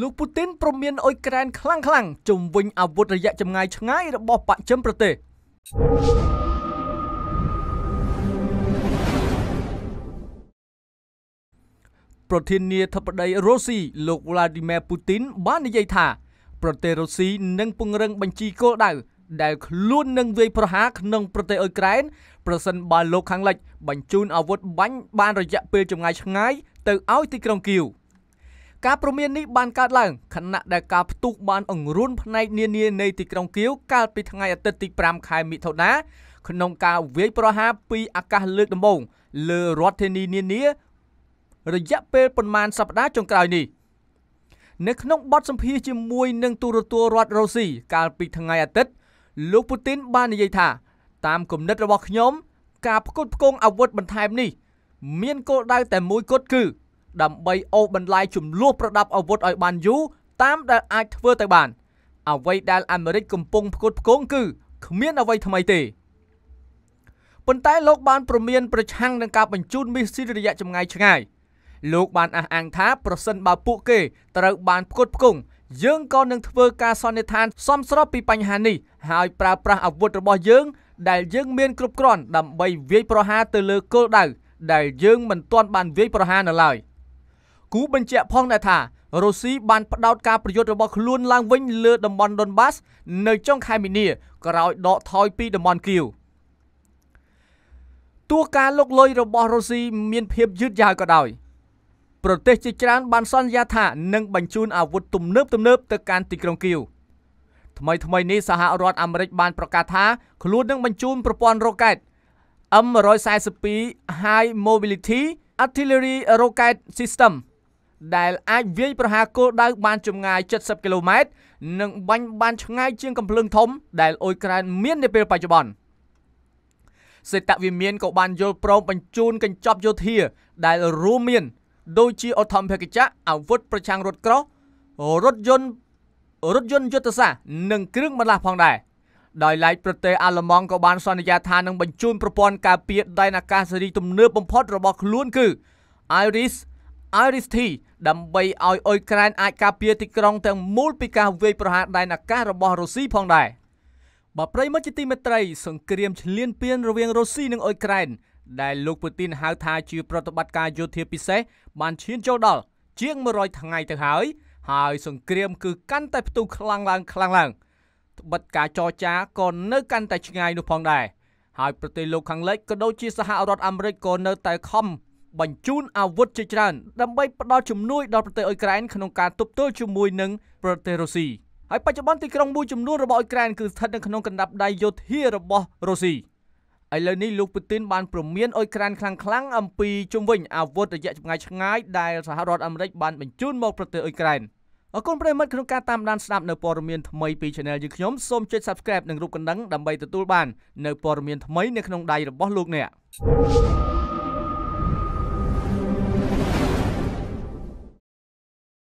លោកពូទីនប្រមានអ៊ុយក្រែនខ្លាំងខ្លាំងជំវិញអាវុធរយៈចម្ងាយឆ្ងាយរបស់បច្ចិមប្រទេសប្រធានាធិបតីរុស្ស៊ីលោក Vladimir Putin បាននិយាយថា ប្រទេសរុស្ស៊ីនឹងពង្រឹងបញ្ជីគោលដៅដែលខ្លួននឹងវាយប្រហារក្នុងប្រទេសអ៊ុយក្រែន ប្រសិនបើលោកខាងលិចបញ្ជូនអាវុធបាញ់បានរយៈពេលចម្ងាយឆ្ងាយទៅឲ្យទីក្រុងគៀវ។ការព្រមាននេះបានកើតឡើងខណៈដែលការផ្ទុះបានអង្រួនផ្នែកនានានៃទីក្រុងគៀវកាលពីថ្ងៃអាទិត្យទី5ខែមិថុនាក្នុងការវាយប្រហារពីអាកាសលើកដំបូងលើរដ្ឋធានីនានា រយៈពេលប្រមាណសប្តាហ៍ចុងក្រោយនេះនៅក្នុងបទសម្ភាសជាមួយនឹងទូរទស្សន៍រដ្ឋរុស្ស៊ីកាលពីថ្ងៃអាទិត្យលោកពូទីន បាននិយាយថាតាមគំនិតរបស់ខ្ញុំការផ្គត់ផ្គង់អាវុធបន្ថែមនេះមានគោលដៅតែមួយគត់គឺដើម្បីអូសបន្លាយចំនួនប្រដាប់អាវុធឲ្យបានយូរតាមដែលអាចធ្វើទៅបាន អ្វីដែលអាមេរិកកំពុងផ្គត់ផ្គង់គឺគ្មានអ្វីថ្មីទេប៉ុន្តែលោកបានព្រមានប្រឆាំងនឹងការបញ្ជូនមីស៊ីលរយៈចម្ងាយឆ្ងាយលោកបានអះអាងថាប្រសិនបើពួកគេត្រូវបានផ្គត់ផ្គង់យើងក៏នឹងធ្វើការសន្និដ្ឋានសមស្របពីបញ្ហានេះហើយប្រើប្រាស់អាវុធរបស់យើង ដែលយើង មានគ្រប់គ្រាន់ដើម្បីវាយប្រហារទៅលើគោលដៅដែលយើងមិនទាន់បានវាយប្រហារនៅឡើយ។គូបញ្ជាក់ផងដែរថារុស្ស៊ីបានផ្ដោតការប្រយុទ្ធរបស់ខ្លួនឡើងវិញលើតំបន់ដុនបាសនៅចុងខែមីនា ក្រោយដកថយពីតំបន់គៀវទោះការលុកលុយរបស់រុស្ស៊ីមានភាពយឺតយ៉ាវក៏ដោយ ប្រទេសជាច្រើនបានសន្យាថានឹងបញ្ជូនអាវុធទំនើបទំនើបទៅកាន់ទីក្រុងគៀវថ្មីថ្មីនេះសហរដ្ឋអាមេរិកបានប្រកាសថាខ្លួននឹងបញ្ជូនប្រព័ន្ធរ៉ុកែត M142 High Mobility Artillery Rocket System ដែលអាចវាយប្រហារគោលដៅបានចម្ងាយ70គីឡូម៉ែត្រនិងបាញ់បានឆ្ងាយជាងកំភ្លើងធំដែលអ៊ុយក្រែនមាននៅពេលបច្ចុប្បន្នសេតវិមានក៏បានយល់ព្រមបញ្ជូនកញ្ចប់យោធា ដែលរួមមាន ដូចជាអធំភកិច្ចៈអាវុធប្រឆាំងរថក្រោះរថយន្តរថយន្តយុទ្ធសាស្ត្រនិងគ្រឿងបន្លាស់ផងដែរដោយឡែកប្រទេសអាល្លឺម៉ង់ក៏បានសន្យាថានឹងបញ្ជូនប្រព័ន្ធការពារដែនអាកាសរីទំនើបបំផុតរបស់ខ្លួនគឺ Iris អារីស្ធីដើម្បីឲ្យអ៊ុយក្រែនអាចការពារទីក្រុងទាំងមូលពីការវាយប្រហារដែនអាកាសរបស់រុស្ស៊ីផងដែរបើប្រិមត្តជាទីមេត្រីសង្គ្រាមឈ្លានពានរវាងរុស្ស៊ីនិងអ៊ុយក្រែន ដែលលោកពូទីនហៅថាជាប្រតិបត្តិការយោធាពិសេសបានឈានចូលដល់ជាង100ថ្ងៃទៅហើយហើយសង្គ្រាម គឺកាន់តែផ្ទុះខ្លាំងឡើងខ្លាំងឡើងត្បិតការចរចាក៏នៅកាន់តែឆ្ងាយនោះផងដែរហើយប្រទេសលោកខាងលិចក៏ដូចជាសហរដ្ឋអាមេរិកក៏នៅតែខំបញ្ជូនអាវុធជាច្រើនដើម្បីផ្តល់ជំនួយដល់ប្រទេសអ៊ុយក្រែនក្នុងការទប់ទល់ជាមួយនឹងប្រទេសរុស្ស៊ីហើយបច្ចុប្បន្នទីក្រុងមួយចំនួនរបស់អ៊ុយក្រែនគឺស្ថិតនៅក្នុងកណ្ដាប់ដៃយោធារបស់រុស្ស៊ីឥឡូវនេះលោកពូទីនបានព្រមានអ៊ុយក្រែនខ្លាំងៗអំពីជំវិញអាវុធរយៈចម្ងាយឆ្ងាយដែលសហរដ្ឋអាមេរិកបានបញ្ជូនមកប្រទេសអ៊ុយក្រែនអរគុណប្រិមិត្តក្នុងការតាមដានស្ដាប់នៅព័ត៌មានថ្មីពី Channel យើងខ្ញុំសូមចុច Subscribe និងរូបកណ្ដឹងដើម្បីទទួលបាននៅព័ត៌មានថ្មីនៅក្នុងដៃរបស់លោកអ្នក